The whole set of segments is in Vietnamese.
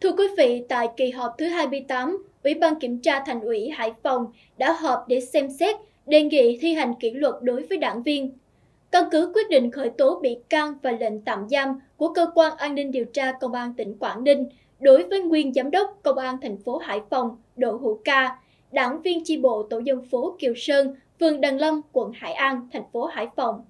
Thưa quý vị, tại kỳ họp thứ 28, Ủy ban Kiểm tra Thành ủy Hải Phòng đã họp để xem xét đề nghị thi hành kỷ luật đối với đảng viên. Căn cứ quyết định khởi tố bị can và lệnh tạm giam của cơ quan an ninh điều tra Công an tỉnh Quảng Ninh đối với nguyên giám đốc Công an thành phố Hải Phòng Đỗ Hữu Ca, đảng viên chi bộ tổ dân phố Kiều Sơn, phường đằng Lâm, quận Hải An, thành phố Hải Phòng.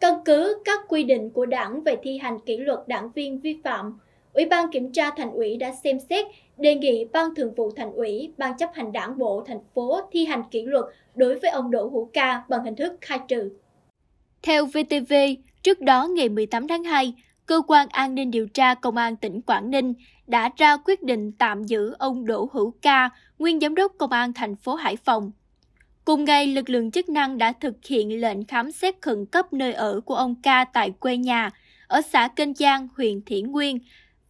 Căn cứ các quy định của đảng về thi hành kỷ luật đảng viên vi phạm Ủy ban Kiểm tra Thành ủy đã xem xét đề nghị Ban Thường vụ Thành ủy, Ban chấp hành Đảng bộ thành phố thi hành kỷ luật đối với ông Đỗ Hữu Ca bằng hình thức khai trừ. Theo VTV, trước đó ngày 18 tháng 2, Cơ quan An ninh điều tra Công an tỉnh Quảng Ninh đã ra quyết định tạm giữ ông Đỗ Hữu Ca, nguyên giám đốc Công an thành phố Hải Phòng. Cùng ngày, lực lượng chức năng đã thực hiện lệnh khám xét khẩn cấp nơi ở của ông Ca tại quê nhà, ở xã Kênh Giang, huyện Thiển Nguyên,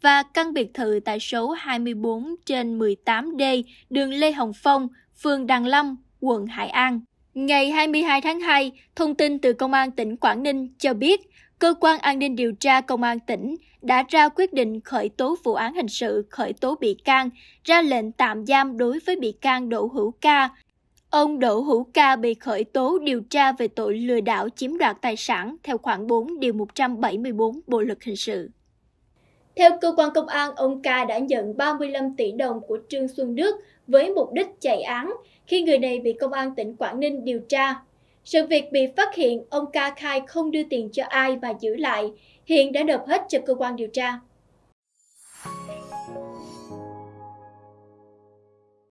và căn biệt thự tại số 24 trên 18D đường Lê Hồng Phong, phường Đàng Long, quận Hải An. Ngày 22 tháng 2, thông tin từ Công an tỉnh Quảng Ninh cho biết, Cơ quan An ninh điều tra Công an tỉnh đã ra quyết định khởi tố vụ án hình sự khởi tố bị can, ra lệnh tạm giam đối với bị can Đỗ Hữu Ca. Ông Đỗ Hữu Ca bị khởi tố điều tra về tội lừa đảo chiếm đoạt tài sản theo khoản 4 điều 174 Bộ luật hình sự. Theo cơ quan công an, ông Ca đã nhận 35 tỷ đồng của Trương Xuân Đức với mục đích chạy án khi người này bị công an tỉnh Quảng Ninh điều tra. Sự việc bị phát hiện, ông Ca khai không đưa tiền cho ai mà giữ lại, hiện đã nộp hết cho cơ quan điều tra.